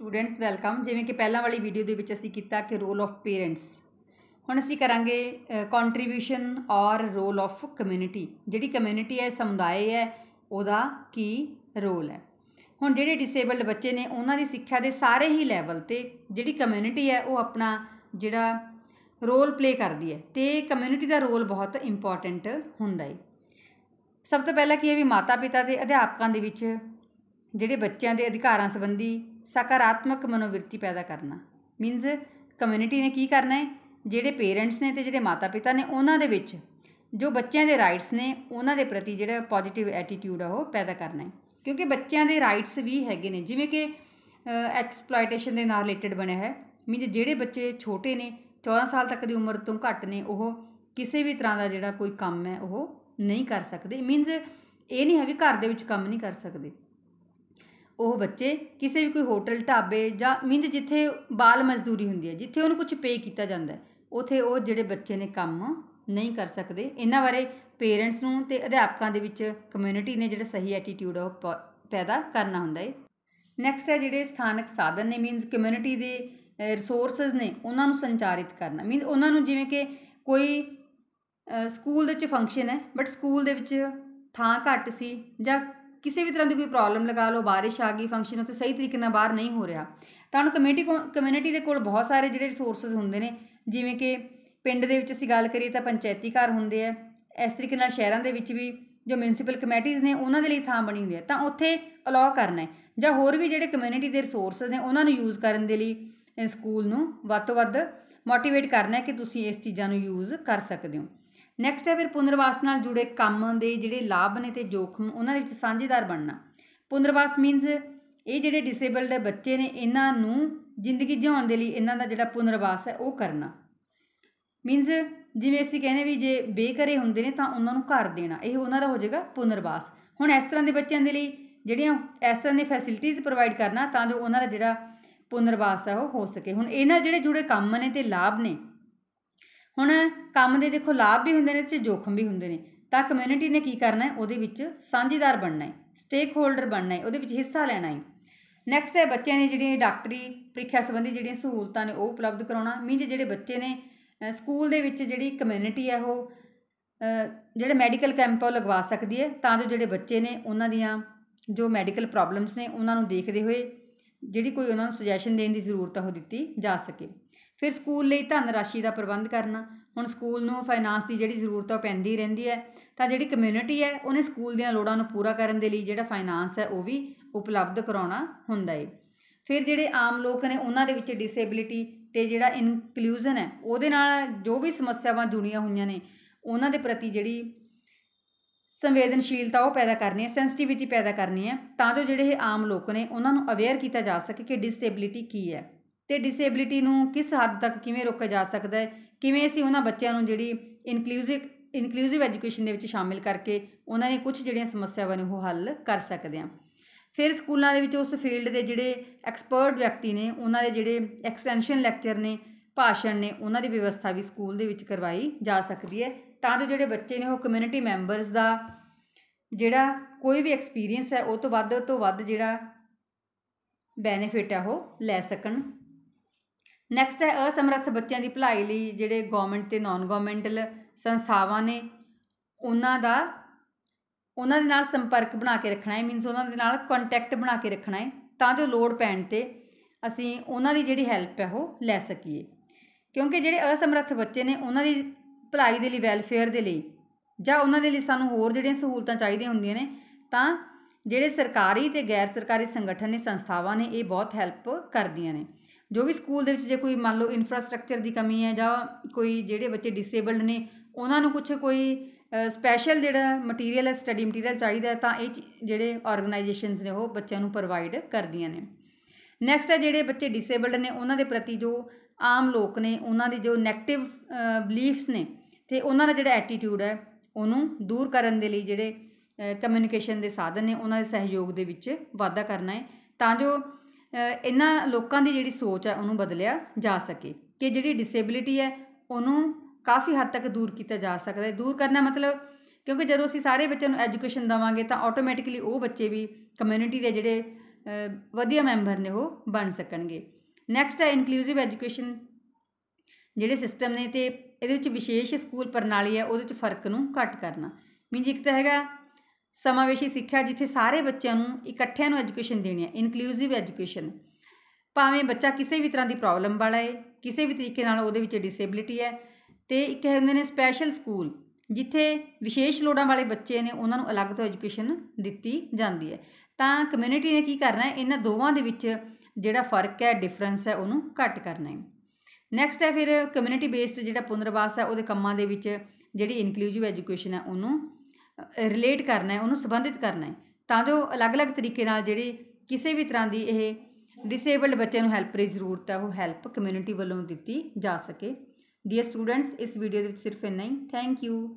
students welcome ਜਿਵੇਂ ਕਿ ਪਹਿਲਾਂ ਵਾਲੀ ਵੀਡੀਓ ਦੇ ਵਿੱਚ ਅਸੀਂ ਕੀਤਾ ਕਿ ਰੋਲ ਆਫ ਪੇਰੈਂਟਸ ਹੁਣ ਅਸੀਂ ਕਰਾਂਗੇ ਕੰਟਰੀਬਿਊਸ਼ਨ ਔਰ ਰੋਲ ਆਫ ਕਮਿਊਨਿਟੀ ਜਿਹੜੀ ਕਮਿਊਨਿਟੀ ਹੈ ਸਮੁਦਾਇ ਹੈ ਉਹਦਾ ਕੀ ਰੋਲ ਹੈ ਹੁਣ ਜਿਹੜੇ ਡਿਸੇਬਲਡ ਬੱਚੇ ਨੇ ਉਹਨਾਂ ਦੀ ਸਿੱਖਿਆ ਦੇ ਸਾਰੇ ਹੀ ਲੈਵਲ ਤੇ ਜਿਹੜੀ ਕਮਿਊਨਿਟੀ ਹੈ ਉਹ ਆਪਣਾ ਜਿਹੜਾ ਰੋਲ ਪਲੇ ਕਰਦੀ ਹੈ ਤੇ ਕਮਿਊਨਿਟੀ ਦਾ ਰੋਲ ਬਹੁਤ ਇੰਪੋਰਟੈਂਟ ਹੁੰਦਾ ਹੈ ਸਭ ਤੋਂ ਪਹਿਲਾਂ ਕੀ ਹੈ ਵੀ ਮਾਤਾ-ਪਿਤਾ ਦੇ ਅਧਿਆਪਕਾਂ ਦੇ ਵਿੱਚ ਜਿਹੜੇ ਬੱਚਿਆਂ ਦੇ ਅਧਿਕਾਰਾਂ ਸੰਬੰਧੀ ਸਕਾਰਾਤਮਕ ਮਨੋਵਿਰਤੀ ਪੈਦਾ ਕਰਨਾ ਮੀਨਸ ਕਮਿਊਨਿਟੀ ਨੇ ਕੀ ਕਰਨਾ ਹੈ ਜਿਹੜੇ ਪੇਰੈਂਟਸ ਨੇ ਤੇ ਜਿਹੜੇ ਮਾਤਾ ਪਿਤਾ ਨੇ ਉਹਨਾਂ ਦੇ ਵਿੱਚ ਜੋ ਬੱਚਿਆਂ ਦੇ ਰਾਈਟਸ ਨੇ ਉਹਨਾਂ ਦੇ ਪ੍ਰਤੀ ਜਿਹੜਾ ਪੋਜ਼ਿਟਿਵ ਐਟੀਟਿਊਡ ਆ ਉਹ ਪੈਦਾ ਕਰਨਾ ਹੈ ਕਿਉਂਕਿ ਬੱਚਿਆਂ ਦੇ ਰਾਈਟਸ ਵੀ ਹੈਗੇ ਨੇ ਜਿਵੇਂ ਕਿ ਐਕਸਪਲੋਇਟੇਸ਼ਨ ਦੇ ਨਾਲ ਰਿਲੇਟਡ ਬਣਿਆ ਹੈ ਮੀਨਸ ਜਿਹੜੇ ਬੱਚੇ ਛੋਟੇ ਨੇ 14 ਸਾਲ ਤੱਕ ਦੀ ਉਮਰ ਤੋਂ ਘੱਟ ਨੇ ਉਹ ਕਿਸੇ ਵੀ ਤਰ੍ਹਾਂ ਦਾ ਜਿਹੜਾ ਕੋਈ ਕੰਮ ਹੈ ਉਹ ਨਹੀਂ ਕਰ ਸਕਦੇ ਮੀਨਸ ਇਹ ਨਹੀਂ ਹੈ ਵੀ ਘਰ ਦੇ ਵਿੱਚ ਕੰਮ ਨਹੀਂ ਕਰ ਸਕਦੇ ਉਹ ਬੱਚੇ ਕਿਸੇ ਵੀ ਕੋਈ ਹੋਟਲ ਢਾਬੇ ਜਾਂ ਮੀਨਜ਼ ਜਿੱਥੇ ਬਾਲ ਮਜ਼ਦੂਰੀ ਹੁੰਦੀ ਹੈ ਜਿੱਥੇ ਉਹਨੂੰ ਕੁਝ ਪੇ ਕੀਤਾ ਜਾਂਦਾ ਹੈ ਉਥੇ ਉਹ ਜਿਹੜੇ ਬੱਚੇ ਨੇ ਕੰਮ ਨਹੀਂ ਕਰ ਸਕਦੇ ਇਹਨਾਂ ਬਾਰੇ ਪੇਰੈਂਟਸ ਨੂੰ ਤੇ ਅਧਿਆਪਕਾਂ ਦੇ ਵਿੱਚ ਕਮਿਊਨਿਟੀ ਨੇ ਜਿਹੜਾ ਸਹੀ ਐਟੀਟਿਊਡ ਉਹ ਪੈਦਾ ਕਰਨਾ ਹੁੰਦਾ ਹੈ ਨੈਕਸਟ ਹੈ ਜਿਹੜੇ ਸਥਾਨਕ ਸਾਧਨ ਨੇ ਮੀਨਸ ਕਮਿਊਨਿਟੀ ਦੇ ਰਿਸੋਰਸਸ ਨੇ ਉਹਨਾਂ ਨੂੰ ਸੰਚਾਰਿਤ ਕਰਨਾ ਮੀਨਸ ਉਹਨਾਂ ਨੂੰ ਜਿਵੇਂ ਕਿ ਕੋਈ ਸਕੂਲ ਦੇ ਵਿੱਚ ਫੰਕਸ਼ਨ ਹੈ ਬਟ ਸਕੂਲ ਦੇ ਵਿੱਚ ਥਾਂ ਘੱਟ ਸੀ ਜਾਂ ਕਿਸੇ ਵੀ ਤਰ੍ਹਾਂ ਦੀ ਕੋਈ ਪ੍ਰੋਬਲਮ ਲਗਾ ਲਓ بارش ਆ ਗਈ ਫੰਕਸ਼ਨ ਉੱਥੇ ਸਹੀ ਤਰੀਕੇ ਨਾਲ ਬਾਹਰ ਨਹੀਂ ਹੋ ਰਿਹਾ ਤਾਂ ਤੁਹਾਨੂੰ ਕਮੇਟੀ ਕਮਿਊਨਿਟੀ ਦੇ ਕੋਲ ਬਹੁਤ ਸਾਰੇ ਜਿਹੜੇ ਰਿਸੋਰਸਸ ਹੁੰਦੇ ਨੇ ਜਿਵੇਂ ਕਿ ਪਿੰਡ ਦੇ ਵਿੱਚ ਅਸੀਂ ਗੱਲ ਕਰੀਏ ਤਾਂ ਪੰਚਾਇਤੀ ਘਰ ਹੁੰਦੇ ਆ ਇਸ ਤਰੀਕੇ ਨਾਲ ਸ਼ਹਿਰਾਂ ਦੇ ਵਿੱਚ ਵੀ ਜੋ ਮਿਊਨਿਸਪਲ ਕਮੇਟੀਆਂ ਨੇ ਉਹਨਾਂ ਦੇ ਲਈ ਥਾਂ ਬਣੀ ਹੁੰਦੀ ਹੈ ਤਾਂ ਉੱਥੇ ਅਲਾਉ ਕਰਨਾ ਹੈ ਜਾਂ ਹੋਰ ਵੀ ਜਿਹੜੇ ਕਮਿਊਨਿਟੀ ਦੇ ਰਿਸੋਰਸਸ ਨੇ ਉਹਨਾਂ ਨੂੰ ਯੂਜ਼ ਕਰਨ ਦੇ ਲਈ ਸਕੂਲ ਨੂੰ ਵੱਧ ਤੋਂ ਵੱਧ ਮੋਟੀਵੇਟ ਕਰਨਾ ਹੈ ਕਿ ਤੁਸੀਂ ਇਸ ਚੀਜ਼ਾਂ ਨੂੰ ਯੂਜ਼ ਕਰ ਸਕਦੇ ਹੋ ਨੈਕਸਟ ਹੈ ਫਿਰ ਪੁਨਰਵਾਸ ਨਾਲ ਜੁੜੇ ਕੰਮ ਦੇ ਜਿਹੜੇ ਲਾਭ ਨੇ ਤੇ ਜੋਖਮ ਉਹਨਾਂ ਦੇ ਵਿੱਚ ਸਾਂਝੇਦਾਰ ਬਣਨਾ ਪੁਨਰਵਾਸ ਮੀਨਸ ਇਹ ਜਿਹੜੇ ਡਿਸੇਬਲਡ ਬੱਚੇ ਨੇ ਇਹਨਾਂ ਨੂੰ ਜ਼ਿੰਦਗੀ ਜਿਉਣ ਦੇ ਲਈ ਇਹਨਾਂ ਦਾ ਜਿਹੜਾ ਪੁਨਰਵਾਸ ਹੈ ਉਹ ਕਰਨਾ ਮੀਨਸ ਜਿਵੇਂ ਅਸੀਂ ਕਹਿੰਦੇ ਵੀ ਜੇ ਬੇਘਰੇ ਹੁੰਦੇ ਨੇ ਤਾਂ ਉਹਨਾਂ ਨੂੰ ਘਰ ਦੇਣਾ ਇਹ ਉਹਨਾਂ ਦਾ ਹੋ ਜਾਏਗਾ ਪੁਨਰਵਾਸ ਹੁਣ ਇਸ ਤਰ੍ਹਾਂ ਦੇ ਬੱਚਿਆਂ ਦੇ ਲਈ ਜਿਹੜੀਆਂ ਇਸ ਤਰ੍ਹਾਂ ਦੀ ਫੈਸਿਲਿਟੀਆਂ ਪ੍ਰੋਵਾਈਡ ਕਰਨਾ ਤਾਂ ਜੋ ਉਹਨਾਂ ਦਾ ਜਿਹੜਾ ਪੁਨਰਵਾਸ ਹੈ ਉਹ ਹੋ ਸਕੇ ਹੁਣ ਇਹਨਾਂ ਜਿਹੜੇ ਜੁੜੇ ਕੰਮ ਨੇ ਤੇ ਲਾਭ ਨੇ ਹੁਣ ਕੰਮ ਦੇ ਦੇਖੋ ਲਾਭ ਵੀ ਹੁੰਦੇ ਨੇ ਤੇ ਜੋਖਮ ਵੀ ਹੁੰਦੇ ਨੇ ਤਾਂ ਕਮਿਊਨਿਟੀ ਨੇ ਕੀ ਕਰਨਾ ਹੈ ਉਹਦੇ ਵਿੱਚ ਸਾਂਝੀਦਾਰ ਬਣਨਾ ਹੈ ਸਟੇਕ ਹੋਲਡਰ ਬਣਨਾ ਹੈ ਉਹਦੇ ਵਿੱਚ ਹਿੱਸਾ ਲੈਣਾ ਹੈ ਨੈਕਸਟ ਹੈ ਬੱਚਿਆਂ ਨੇ ਜਿਹੜੀ ਡਾਕਟਰੀ ਪ੍ਰੀਖਿਆ ਸੰਬੰਧੀ ਜਿਹੜੀਆਂ ਸਹੂਲਤਾਂ ਨੇ ਉਹ ਉਪਲਬਧ ਕਰਾਉਣਾ ਮੀਨਸ ਜਿਹੜੇ ਬੱਚੇ ਨੇ ਸਕੂਲ ਦੇ ਵਿੱਚ ਜਿਹੜੀ ਕਮਿਊਨਿਟੀ ਹੈ ਉਹ ਜਿਹੜੇ ਮੈਡੀਕਲ ਕੈਂਪ ਉਹ ਲਗਵਾ ਸਕਦੀ ਹੈ ਤਾਂ ਜੋ ਜਿਹੜੇ ਬੱਚੇ ਨੇ ਉਹਨਾਂ ਦੀਆਂ ਜੋ ਮੈਡੀਕਲ ਪ੍ਰੋਬਲਮਸ ਨੇ ਉਹਨਾਂ ਨੂੰ ਦੇਖਦੇ ਹੋਏ ਜਿਹੜੀ ਕੋਈ ਉਹਨਾਂ ਨੂੰ ਸੁਜੈਸ਼ਨ ਦੇਣ ਦੀ ਜ਼ਰੂਰਤ ਹੋ ਦਿੱਤੀ ਜਾ ਸਕੇ ਫਿਰ ਸਕੂਲ ਲਈ ਧਨ ਰਾਸ਼ੀ ਦਾ ਪ੍ਰਬੰਧ ਕਰਨਾ ਹੁਣ ਸਕੂਲ ਨੂੰ ਫਾਈਨਾਂਸ ਦੀ ਜਿਹੜੀ ਜ਼ਰੂਰਤ ਹੈ ਪੈਂਦੀ ਰਹਿੰਦੀ ਹੈ ਤਾਂ ਜਿਹੜੀ ਕਮਿਊਨਿਟੀ ਹੈ ਉਹਨੇ ਸਕੂਲ ਦੀਆਂ ਲੋੜਾਂ ਨੂੰ ਪੂਰਾ ਕਰਨ ਦੇ ਲਈ ਜਿਹੜਾ ਫਾਈਨਾਂਸ ਹੈ ਉਹ ਵੀ ਉਪਲਬਧ ਕਰਾਉਣਾ ਹੁੰਦਾ ਹੈ ਫਿਰ ਜਿਹੜੇ ਆਮ ਲੋਕ ਨੇ ਉਹਨਾਂ ਦੇ ਵਿੱਚ ਡਿਸੇਬਿਲਿਟੀ ਤੇ ਜਿਹੜਾ ਇਨਕਲੂਜਨ ਹੈ ਉਹਦੇ ਨਾਲ ਜੋ ਵੀ ਸਮੱਸਿਆਵਾਂ ਜੁੜੀਆਂ ਹੋਈਆਂ ਨੇ ਉਹਨਾਂ ਦੇ ਪ੍ਰਤੀ ਜਿਹੜੀ ਸੰਵੇਦਨਸ਼ੀਲਤਾ ਉਹ ਪੈਦਾ ਕਰਨੀ ਹੈ ਸੈਂਸਿਟੀਵਿਟੀ ਪੈਦਾ ਕਰਨੀ ਹੈ ਤਾਂ ਜੋ ਜਿਹੜੇ ਇਹ ਆਮ ਲੋਕ ਨੇ ਉਹਨਾਂ ਨੂੰ ਅਵੇਅਰ ਕੀਤਾ ਜਾ ਸਕੇ ਕਿ ਡਿਸੇਬਿਲਿਟੀ ਕੀ ਹੈ ਤੇ ਡਿਸੇਬਿਲਿਟੀ ਨੂੰ ਕਿਸ ਹੱਦ ਤੱਕ ਕਿਵੇਂ ਰੋਕਿਆ ਜਾ ਸਕਦਾ ਹੈ ਕਿਵੇਂ ਅਸੀਂ ਉਹਨਾਂ ਬੱਚਿਆਂ ਨੂੰ ਜਿਹੜੀ ਇਨਕਲੂਸਿਵ ਇਨਕਲੂਸਿਵ ਐਜੂਕੇਸ਼ਨ ਦੇ ਵਿੱਚ ਸ਼ਾਮਿਲ ਕਰਕੇ ਉਹਨਾਂ ਦੀ ਕੁਝ ਜਿਹੜੀਆਂ ਸਮੱਸਿਆਵਾਂ ਨੇ ਉਹ ਹੱਲ ਕਰ ਸਕਦੇ ਆ ਫਿਰ ਸਕੂਲਾਂ ਦੇ ਵਿੱਚ ਉਸ ਫੀਲਡ ਦੇ ਜਿਹੜੇ ਐਕਸਪਰਟ ਵਿਅਕਤੀ ਨੇ ਉਹਨਾਂ ਦੇ ਜਿਹੜੇ ਐਕਸਟੈਂਸ਼ਨ ਲੈਕਚਰ ਨੇ ਭਾਸ਼ਣ ਨੇ ਉਹਨਾਂ ਦੀ ਵਿਵਸਥਾ ਵੀ ਸਕੂਲ ਦੇ ਵਿੱਚ ਕਰਵਾਈ ਜਾ ਸਕਦੀ ਹੈ ਤਾਂ ਜੋ ਜਿਹੜੇ ਬੱਚੇ ਨੇ ਉਹ ਕਮਿਊਨਿਟੀ ਮੈਂਬਰਸ ਦਾ ਜਿਹੜਾ ਕੋਈ ਵੀ ਐਕਸਪੀਰੀਅੰਸ ਹੈ ਉਹ ਤੋਂ ਵੱਧ ਤੋਂ ਵੱਧ ਜਿਹੜਾ ਬੈਨੀਫਿਟ ਹੈ ਉਹ ਲੈ ਸਕਣ ਨੈਕਸਟ ਹੈ ਅਸਮਰੱਥ ਬੱਚਿਆਂ ਦੀ ਭਲਾਈ ਲਈ ਜਿਹੜੇ ਗਵਰਨਮੈਂਟ ਤੇ ਨਾਨ ਗਵਰਨਮੈਂਟਲ ਸੰਸਥਾਵਾਂ ਨੇ ਉਹਨਾਂ ਦਾ ਉਹਨਾਂ ਦੇ ਨਾਲ ਸੰਪਰਕ ਬਣਾ ਕੇ ਰੱਖਣਾ ਹੈ ਮੀਨਸ ਉਹਨਾਂ ਦੇ ਨਾਲ ਕੰਟੈਕਟ ਬਣਾ ਕੇ ਰੱਖਣਾ ਹੈ ਤਾਂ ਜੋ ਲੋੜ ਪੈਣ ਤੇ ਅਸੀਂ ਉਹਨਾਂ ਦੀ ਜਿਹੜੀ ਹੈਲਪ ਹੈ ਉਹ ਲੈ ਸਕੀਏ ਕਿਉਂਕਿ ਜਿਹੜੇ ਅਸਮਰੱਥ ਬੱਚੇ ਨੇ ਉਹਨਾਂ ਦੀ ਭਲਾਈ ਦੇ ਲਈ ਵੈਲਫੇਅਰ ਦੇ ਲਈ ਜਾਂ ਉਹਨਾਂ ਦੇ ਲਈ ਸਾਨੂੰ ਹੋਰ ਜਿਹੜੀਆਂ ਸਹੂਲਤਾਂ ਚਾਹੀਦੀਆਂ ਹੁੰਦੀਆਂ ਨੇ ਤਾਂ ਜਿਹੜੇ ਸਰਕਾਰੀ ਤੇ ਗੈਰ ਸਰਕਾਰੀ ਸੰਗਠਨ ਨੇ ਸੰਸਥਾਵਾਂ ਨੇ ਇਹ ਬਹੁਤ ਹੈਲਪ ਕਰਦੀਆਂ ਨੇ ਜੋ ਵੀ ਸਕੂਲ ਦੇ ਵਿੱਚ ਜੇ ਕੋਈ ਮੰਨ ਲਓ ਇਨਫਰਾਸਟ੍ਰਕਚਰ ਦੀ ਕਮੀ ਹੈ ਜਾਂ ਕੋਈ ਜਿਹੜੇ ਬੱਚੇ ਡਿਸੇਬਲਡ ਨੇ ਉਹਨਾਂ ਨੂੰ ਕੁਛ ਕੋਈ ਸਪੈਸ਼ਲ ਜਿਹੜਾ ਮਟੀਰੀਅਲ ਹੈ ਸਟੱਡੀ ਮਟੀਰੀਅਲ ਚਾਹੀਦਾ ਤਾਂ ਇਹ ਜਿਹੜੇ ਆਰਗੇਨਾਈਜੇਸ਼ਨਸ ਨੇ ਉਹ ਬੱਚਿਆਂ ਨੂੰ ਪ੍ਰੋਵਾਈਡ ਕਰਦੀਆਂ ਨੇ ਨੈਕਸਟ ਹੈ ਜਿਹੜੇ ਬੱਚੇ ਡਿਸੇਬਲਡ ਨੇ ਉਹਨਾਂ ਦੇ ਪ੍ਰਤੀ ਜੋ ਆਮ ਲੋਕ ਨੇ ਉਹਨਾਂ ਦੀ ਜੋ 네ਗੇਟਿਵ ਬਲੀਫਸ ਨੇ ਤੇ ਉਹਨਾਂ ਦਾ ਜਿਹੜਾ ਐਟੀਟਿਊਡ ਹੈ ਉਹਨੂੰ ਦੂਰ ਕਰਨ ਦੇ ਲਈ ਜਿਹੜੇ ਕਮਿਊਨੀਕੇਸ਼ਨ ਦੇ ਸਾਧਨ ਨੇ ਉਹਨਾਂ ਦੇ ਸਹਿਯੋਗ ਦੇ ਵਿੱਚ ਵਾਧਾ ਕਰਨਾ ਹੈ ਤਾਂ ਜੋ ਇਹਨਾਂ ਲੋਕਾਂ ਦੀ ਜਿਹੜੀ ਸੋਚ ਹੈ ਉਹਨੂੰ ਬਦਲਿਆ ਜਾ ਸਕੇ ਕਿ ਜਿਹੜੀ ਡਿਸੇਬਿਲਿਟੀ ਹੈ ਉਹਨੂੰ ਕਾਫੀ ਹੱਦ ਤੱਕ ਦੂਰ ਕੀਤਾ ਜਾ ਸਕਦਾ ਹੈ ਦੂਰ ਕਰਨਾ ਮਤਲਬ ਕਿਉਂਕਿ ਜਦੋਂ ਅਸੀਂ ਸਾਰੇ ਬੱਚਿਆਂ ਨੂੰ ਐਜੂਕੇਸ਼ਨ ਦਵਾਂਗੇ ਤਾਂ ਆਟੋਮੈਟਿਕਲੀ ਉਹ ਬੱਚੇ ਵੀ ਕਮਿਊਨਿਟੀ ਦੇ ਜਿਹੜੇ ਵਧੀਆ ਮੈਂਬਰ ਨੇ ਉਹ ਬਣ ਸਕਣਗੇ ਨੈਕਸਟ ਹੈ ਇਨਕਲੂਸਿਵ ਐਜੂਕੇਸ਼ਨ ਜਿਹੜੇ ਸਿਸਟਮ ਨੇ ਤੇ ਇਹਦੇ ਵਿੱਚ ਵਿਸ਼ੇਸ਼ ਸਕੂਲ ਪ੍ਰਣਾਲੀ ਹੈ ਉਹਦੇ ਵਿੱਚ ਫਰਕ ਨੂੰ ਘੱਟ ਕਰਨਾ ਮੀਨਜ਼ ਇੱਕ ਤਾਂ ਹੈਗਾ ਸਮਾਵੇਸ਼ੀ ਸਿੱਖਿਆ ਜਿੱਥੇ ਸਾਰੇ ਬੱਚਿਆਂ ਨੂੰ ਇਕੱਠਿਆਂ ਨੂੰ ਐਜੂਕੇਸ਼ਨ ਦੇਣੀ ਹੈ ਇਨਕਲੂਸਿਵ ਐਜੂਕੇਸ਼ਨ ਭਾਵੇਂ ਬੱਚਾ ਕਿਸੇ ਵੀ ਤਰ੍ਹਾਂ ਦੀ ਪ੍ਰੋਬਲਮ ਵਾਲਾ ਹੈ ਕਿਸੇ ਵੀ ਤਰੀਕੇ ਨਾਲ ਉਹਦੇ ਵਿੱਚ ਡਿਸੇਬਿਲਟੀ ਹੈ ਤੇ ਇੱਕ ਹੁੰਦੇ ਨੇ ਸਪੈਸ਼ਲ ਸਕੂਲ ਜਿੱਥੇ ਵਿਸ਼ੇਸ਼ ਲੋੜਾਂ ਵਾਲੇ ਬੱਚੇ ਨੇ ਉਹਨਾਂ ਨੂੰ ਅਲੱਗ ਤੋਂ ਐਜੂਕੇਸ਼ਨ ਦਿੱਤੀ ਜਾਂਦੀ ਹੈ ਤਾਂ ਕਮਿਊਨਿਟੀ ਨੇ ਕੀ ਕਰਨਾ ਹੈ ਇਹਨਾਂ ਦੋਵਾਂ ਦੇ ਵਿੱਚ ਜਿਹੜਾ ਫਰਕ ਹੈ ਡਿਫਰੈਂਸ ਹੈ ਉਹਨੂੰ ਘੱਟ ਕਰਨਾ ਹੈ ਨੈਕਸਟ ਹੈ ਫਿਰ ਕਮਿਊਨਿਟੀ ਬੇਸਡ ਜਿਹੜਾ ਪੁਨਰਵਾਸ ਹੈ ਉਹਦੇ ਕੰਮਾਂ ਦੇ ਵਿੱਚ ਜਿਹੜੀ ਇਨਕਲੂਸਿਵ ਐਜੂਕੇਸ਼ਨ ਹੈ ਉਹਨੂੰ ਰਿਲੇਟ ਕਰਨਾ ਹੈ ਉਹਨੂੰ ਸੰਬੰਧਿਤ ਕਰਨਾ ਹੈ ਤਾਂ ਜੋ ਅਲੱਗ-ਅਲੱਗ ਤਰੀਕੇ ਨਾਲ ਜਿਹੜੀ ਕਿਸੇ ਵੀ ਤਰ੍ਹਾਂ ਦੀ ਇਹ ਡਿਸੇਬਲਡ ਬੱਚਿਆਂ ਨੂੰ ਹੈਲਪ ਦੀ ਜ਼ਰੂਰਤ ਹੈ ਉਹ ਹੈਲਪ ਕਮਿਊਨਿਟੀ ਵੱਲੋਂ ਦਿੱਤੀ ਜਾ ਸਕੇ ਡੀਅਰ ਸਟੂਡੈਂਟਸ ਇਸ ਵੀਡੀਓ ਦੇ ਵਿੱਚ ਸਿਰਫ ਇੰਨਾ ਹੀ ਥੈਂਕ ਯੂ